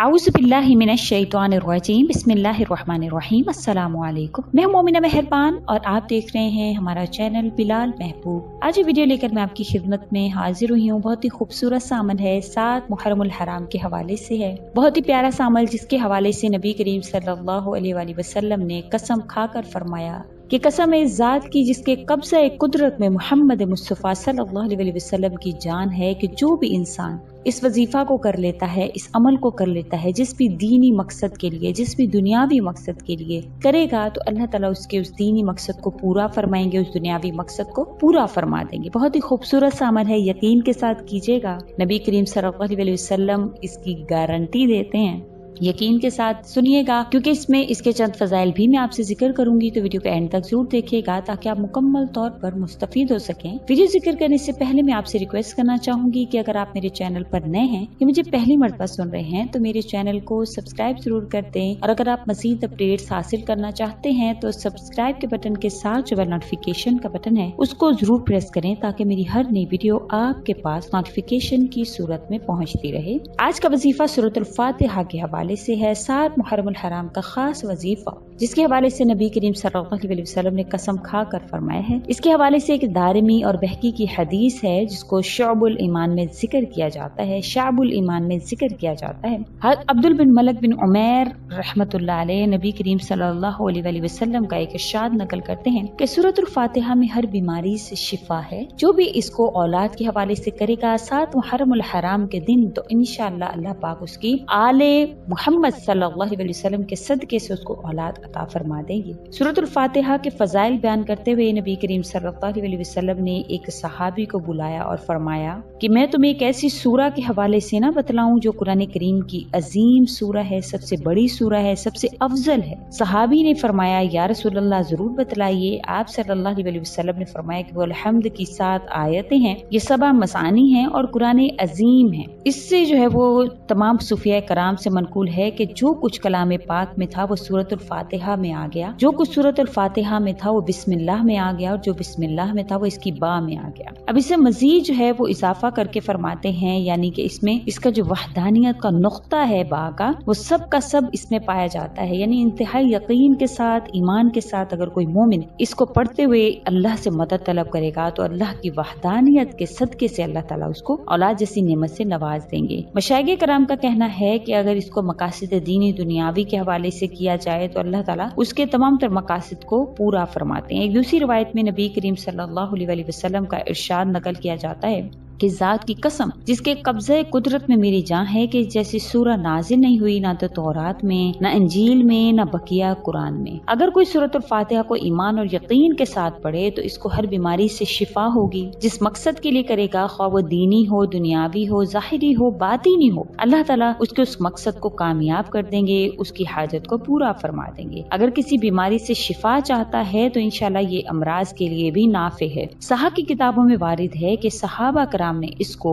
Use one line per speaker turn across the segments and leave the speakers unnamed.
اعوذ باللہ من الشیطان الرجیم بسم اللہ الرحمن الرحیم السلام علیکم میں ہوں مومنہ مہربان اور آپ دیکھ رہے ہیں ہمارا چینل بلال محبوب آج یہ ویڈیو لے کر میں آپ کی خدمت میں حاضر ہوئی ہوں بہت ہی خوبصورت سامن ہے سات محرم الحرام کے حوالے سے ہے بہت ہی پیارا سامل جس کے حوالے سے نبی کریم صلی اللہ علیہ وآلہ وسلم نے قسم کھا کر فرمایا کہ قسم اس ذات کی جس کے قبضہ قدرت میں محمد مصطفیٰ صلی اللہ علیہ وسلم کی جان ہے کہ جو بھی انسان اس وظیفہ کو کر لیتا ہے اس عمل کو کر لیتا ہے جس بھی دینی مقصد کے لیے جس بھی دنیاوی مقصد کے لیے کرے گا تو اللہ تعالیٰ اس کے اس دینی مقصد کو پورا فرمائیں گے اس دنیاوی مقصد کو پورا فرما دیں گے بہت ہی خوبصورت سا عمل ہے یقین کے ساتھ کیجیے گا نبی کریم صلی اللہ علیہ وسلم اس کی گارنٹی دیتے ہیں یقین کے ساتھ سنیے گا کیونکہ اس میں اس کے چند فضائل بھی میں آپ سے ذکر کروں گی تو ویڈیو کو اینڈ تک ضرور دیکھے گا تاکہ آپ مکمل طور پر مستفید ہو سکیں ویڈیو ذکر کرنے سے پہلے میں آپ سے ریکویسٹ کرنا چاہوں گی کہ اگر آپ میرے چینل پر نئے ہیں یا مجھے پہلی مرتبہ سن رہے ہیں تو میرے چینل کو سبسکرائب ضرور کر دیں اور اگر آپ مزید اپڈیٹس حاصل کرنا چاہتے ہیں تو سبسکرائب کے بٹن کے ساتھ جو نوٹیفکیشن کا بٹن ہے اس کو ضرور پریس کریں تاکہ میری ہر نئی ویڈیو آپ کے پاس نوٹیفیکیشن کی صورت میں پہنچتی رہے آج کا وظیفہ صورت الفاتحہ کے حوالے حوالے سے ہے سات محرم الحرام کا خاص وظیفہ جس کے حوالے سے نبی کریم صلی اللہ علیہ وسلم نے قسم کھا کر فرمایا ہے اس کے حوالے سے ایک دارمی اور بحقی کی حدیث ہے جس کو شعب الایمان میں ذکر کیا جاتا ہے شعب الایمان میں ذکر کیا جاتا ہے عبد البن ملک بن عمیر رحمت اللہ علیہ نبی کریم صلی اللہ علیہ وسلم کا ایک ارشاد نقل کرتے ہیں کہ صورت الفاتحہ میں ہر بیماری سے شفا ہے جو بھی اس کو اولاد کے حوالے سے کرے گا سات محرم الحرام کے دن تو انشاءاللہ اللہ پاک اس کی آلے محمد صلی اللہ علیہ وسلم کے صدقے سے اس کو اولاد عطا فرما دیں گے صورت الفاتحہ کے فضائل بیان کرتے ہوئے نبی کریم صلی اللہ علیہ وسلم نے ایک صحابی کو بلایا اور فرمایا کہ میں تمہیں ایک ایسی سورہ کے حوالے سے نہ بتلاؤں جو قرآن کریم کی عظیم سورہ ہے سب سے بڑی سورہ ہے سب سے افضل ہے صحابی نے فرمایا یا رسول اللہ ضرور بتلائیے آپ صلی اللہ علیہ وسلم نے فرمایا کہ وہ الحمد کی سات آیتیں ہیں یہ سبا مسانی ہیں اور قرآن عظیم ہیں اس سے جو ہے وہ تمام صوفیہ کرام سے منقول ہے کہ جو کچھ کلام پاک میں تھا وہ صورت الفاتحہ میں آ گیا جو کچھ صورت الفاتحہ میں تھا وہ بسم اللہ میں آ گیا اور جو بسم اللہ میں تھا وہ اس کی با میں آ گیا اب اسے مزید جو ہے وہ اضافہ کر کے فرماتے ہیں یعنی کہ اس میں اس کا جو وحدانیت کا نقطہ ہے با کا وہ سب کا سب اس میں پایا جاتا ہے یعنی انتہائی یقین کے ساتھ ایمان کے ساتھ اگر کوئی مومن اس کو پڑھتے ہوئے اللہ سے مدد طلب کرے گا تو اللہ کی وحدانیت کے صدقے سے اللہ تعالیٰ اس کو اولاد جیسی نعمت سے نواز دیں گے بشائق کرام کا کہنا ہے کہ اگر اس کو مقاصد دینی دنیاوی کے حوالے سے کیا جائے تو اللہ تعالیٰ اس کے تمام تر مقاصد کو پورا فرماتے ہیں ایک دوسری روایت میں نبی کریم صلی اللہ علیہ وسلم کا ارشاد نقل کیا جاتا ہے کہ ذات کی قسم جس کے قبضہ قدرت میں میری جان ہے کہ جیسے سورہ نازل نہیں ہوئی نہ تو تورات میں نہ انجیل میں نہ بقیہ قرآن میں اگر کوئی صورت الفاتحہ کو ایمان اور یقین کے ساتھ پڑھے تو اس کو ہر بیماری سے شفا ہوگی جس مقصد کے لیے کرے گا خواہ وہ دینی ہو دنیاوی ہو ظاہری ہو باطینی ہو اللہ تعالیٰ اس کے اس مقصد کو کامیاب کر دیں گے اس کی حاجت کو پورا فرما دیں گے اگر کسی بیماری سے شفا چاہتا ہے تو انشاءاللہ یہ امراض کے لیے بھی نافع ہے صاحب کی کتابوں میں وارد ہے کہ صحابہ کرام السلام نے اس کو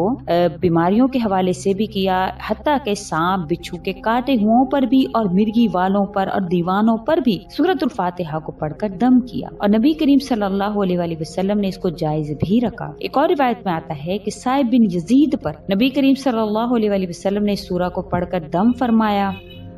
بیماریوں کے حوالے سے بھی کیا حتیٰ کہ سانپ بچھو کے کاٹے ہوں پر بھی اور مرغی والوں پر اور دیوانوں پر بھی سورت الفاتحہ کو پڑھ کر دم کیا اور نبی کریم صلی اللہ علیہ وآلہ وسلم نے اس کو جائز بھی رکھا ایک اور روایت میں آتا ہے کہ سائب بن یزید پر نبی کریم صلی اللہ علیہ وآلہ وسلم نے سورہ کو پڑھ کر دم فرمایا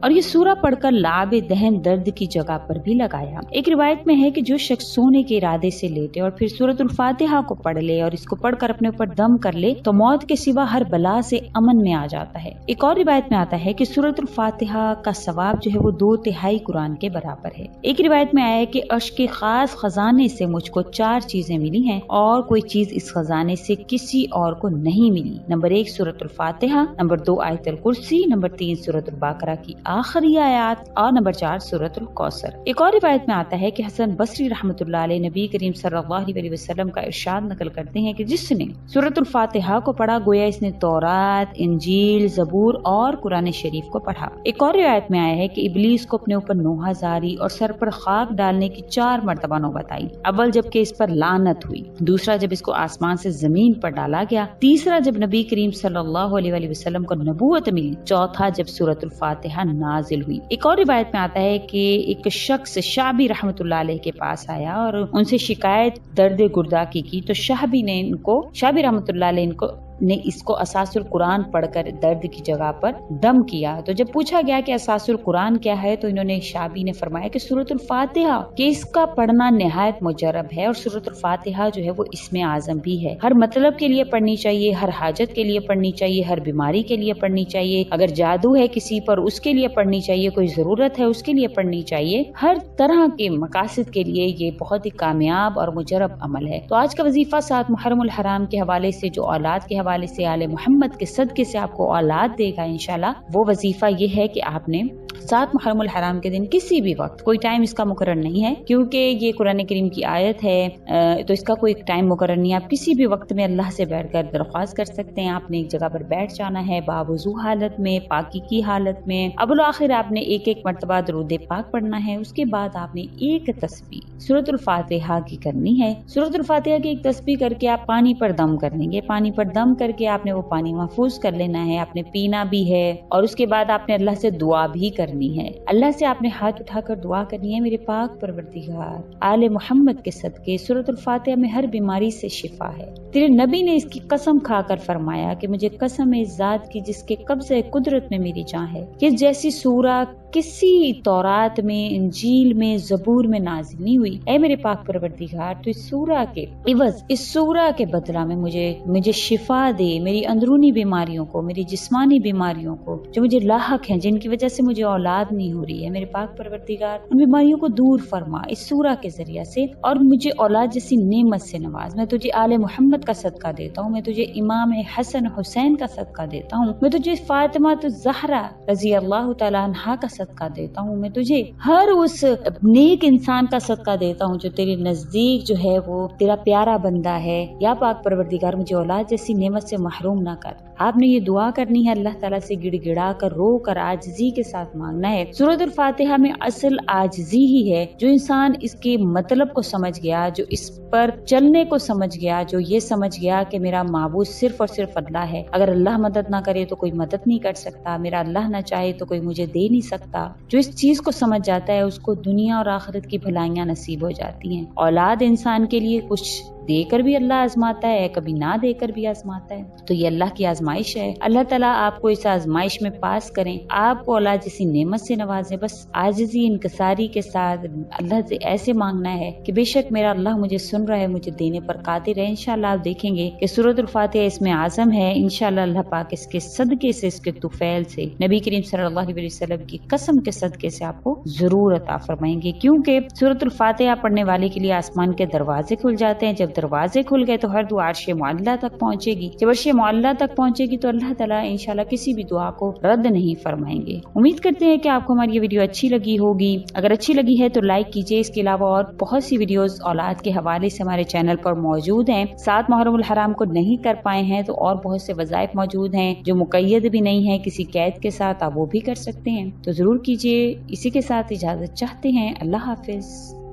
اور یہ سورہ پڑھ کر لاب دہن درد کی جگہ پر بھی لگایا ایک روایت میں ہے کہ جو شخص سونے کے ارادے سے لیٹے اور پھر سورت الفاتحہ کو پڑھ لے اور اس کو پڑھ کر اپنے اوپر دم کر لے تو موت کے سوا ہر بلا سے امن میں آ جاتا ہے ایک اور روایت میں آتا ہے کہ سورت الفاتحہ کا ثواب جو ہے وہ دو تہائی قرآن کے برابر ہے ایک روایت میں آیا ہے کہ عرش کے خاص خزانے سے مجھ کو چار چیزیں ملی ہیں اور کوئی چیز اس خزانے سے کسی اور کو نہیں ملی نمبر ایک سورت الفاتحہ نمبر دو آیت الکرسی نمبر تین سورت الباقرہ کی آخری آیات اور نمبر چار صورت القوثر ایک اور روایت میں آتا ہے کہ حسن بصری رحمت اللہ علیہ نبی کریم صلی اللہ علیہ وسلم کا ارشاد نقل کرتے ہیں کہ جس نے صورت الفاتحہ کو پڑھا گویا اس نے تورات انجیل زبور اور قرآن شریف کو پڑھا ایک اور روایت میں آیا ہے کہ ابلیس کو اپنے اوپر نوحہ زاری اور سر پر خاک ڈالنے کی چار مرتبہ نو بتائی اول جب کہ اس پر لانت ہوئی دوسرا جب اس کو آسمان سے زمین پر ڈالا گیا تیسرا جب نبی کریم صلی اللہ علیہ وسلم کو نبوت ملی چوتھا جب صورت الفاتحہ نازل ہوئی ایک اور روایت میں آتا ہے کہ ایک شخص شابی رحمت اللہ علیہ کے پاس آیا اور ان سے شکایت درد گردا کی کی تو شاہبی نے ان کو شابی رحمت اللہ علیہ ان کو نے اس کو اساس القرآن پڑھ کر درد کی جگہ پر دم کیا تو جب پوچھا گیا کہ اساس القرآن کیا ہے تو انہوں نے شابی نے فرمایا کہ الفاتحہ کہ اس کا پڑھنا نہایت مجرب ہے اور الفاتحہ جو ہے وہ اس میں بھی ہے ہر مطلب کے لیے پڑھنی چاہیے ہر حاجت کے لیے پڑھنی چاہیے ہر بیماری کے لیے پڑھنی چاہیے اگر جادو ہے کسی پر اس کے لیے پڑھنی چاہیے کوئی ضرورت ہے اس کے لیے پڑھنی چاہیے ہر طرح کے مقاصد کے لیے یہ بہت ہی کامیاب اور مجرب عمل ہے تو آج کا وظیفہ سات محرم الحرام کے حوالے سے جو اولاد کے حوالے سے آل محمد کے صدقے سے آپ کو اولاد دے گا انشاءاللہ وہ وظیفہ یہ ہے کہ آپ نے سات محرم الحرام کے دن کسی بھی وقت کوئی ٹائم اس کا مقرر نہیں ہے کیونکہ یہ قرآن کریم کی آیت ہے تو اس کا کوئی ٹائم مقرر نہیں ہے آپ کسی بھی وقت میں اللہ سے بیٹھ کر درخواست کر سکتے ہیں آپ نے ایک جگہ پر بیٹھ جانا ہے باوضو حالت میں پاکی کی حالت میں اب الآخر آپ نے ایک ایک مرتبہ درود پاک پڑھنا ہے اس کے بعد آپ نے ایک تسبیح صورت الفاتحہ کی کرنی ہے سورت الفاتحہ کی ایک تسبیح کر کے آپ پانی پر دم کر لیں گے پانی پر دم کر کے آپ نے وہ پانی محفوظ کر لینا ہے آپ نے پینا بھی ہے اور اس کے بعد آپ نے اللہ سے دعا بھی کرنی کرنی ہے اللہ سے آپ نے ہاتھ اٹھا کر دعا کرنی ہے میرے پاک پروردگار آل محمد کے صدقے صورت سورت میں ہر بیماری سے شفا ہے تیرے نبی نے اس کی قسم کھا کر فرمایا کہ مجھے قسم اس ذات کی جس کے قبضہ قدرت میں میری جان ہے کہ جیسی سورہ کسی تورات میں انجیل میں زبور میں نازل نہیں ہوئی اے میرے پاک پروردگار تو اس سورہ کے عوض اس سورہ کے بدلہ میں مجھے مجھے شفا دے میری اندرونی بیماریوں کو میری جسمانی بیماریوں کو جو مجھے لاحق ہیں جن کی وجہ سے مجھے اولا اولاد نہیں ہو رہی ہے میرے پاک پرورتگار ان بیماریوں کو دور فرما اس سورہ کے ذریعہ سے اور مجھے اولاد جیسی نعمت سے نواز میں تجھے آل محمد کا صدقہ دیتا ہوں میں تجھے امام حسن حسین کا صدقہ دیتا ہوں میں تجھے فاطمہ زہرہ رضی اللہ تعالیٰ عنہ کا صدقہ دیتا ہوں میں تجھے ہر اس نیک انسان کا صدقہ دیتا ہوں جو تیرے نزدیک جو ہے وہ تیرا پیارا بندہ ہے یا پاک پروردگار مجھے اولاد جیسی نعمت سے محروم نہ کر آپ نے یہ دعا کرنی ہے اللہ تعالیٰ سے گڑ گڑا کر رو کر آجزی کے ساتھ مانگنا ہے سورت الفاتحہ میں اصل آجزی ہی ہے جو انسان اس کے مطلب کو سمجھ گیا جو اس پر چلنے کو سمجھ گیا جو یہ سمجھ گیا کہ میرا معبود صرف اور صرف اللہ ہے اگر اللہ مدد نہ کرے تو کوئی مدد نہیں کر سکتا میرا اللہ نہ چاہے تو کوئی مجھے دے نہیں سکتا جو اس چیز کو سمجھ جاتا ہے اس کو دنیا اور آخرت کی بھلائیاں نصیب ہو جاتی ہیں اولاد انسان کے لیے کچھ دے کر بھی اللہ آزماتا ہے کبھی نہ دے کر بھی آزماتا ہے تو یہ اللہ کی آزمائش ہے اللہ تعالیٰ آپ کو اس آزمائش میں پاس کریں آپ کو اللہ جسی نعمت سے نوازے بس آجزی انکساری کے ساتھ اللہ سے ایسے مانگنا ہے کہ بے شک میرا اللہ مجھے سن رہا ہے مجھے دینے پر قادر ہے انشاءاللہ آپ دیکھیں گے کہ سورت الفاتحہ اس میں آزم ہے انشاءاللہ اللہ پاک اس کے صدقے سے اس کے توفیل سے نبی کریم صلی اللہ علیہ وسلم کی قسم کے صدقے سے آپ کو ضرور عطا فرمائیں گے کیونکہ صورت الفاتحہ پڑھنے والے کے لیے آسمان کے دروازے کھل جاتے ہیں جب دروازے کھل گئے تو ہر دعا عرش معلہ تک پہنچے گی جب عرش معلّہ تک پہنچے گی تو اللہ تعالیٰ انشاءاللہ کسی بھی دعا کو رد نہیں فرمائیں گے امید کرتے ہیں کہ آپ کو ہماری یہ ویڈیو اچھی لگی ہوگی اگر اچھی لگی ہے تو لائک کیجیے اس کے علاوہ اور بہت سی ویڈیوز اولاد کے حوالے سے ہمارے چینل پر موجود ہیں سات محرم الحرام کو نہیں کر پائے ہیں تو اور بہت سے وظائف موجود ہیں جو مقید بھی نہیں ہیں کسی قید کے ساتھ آپ وہ بھی کر سکتے ہیں تو ضرور کیجیے اسی کے ساتھ اجازت چاہتے ہیں اللہ حافظ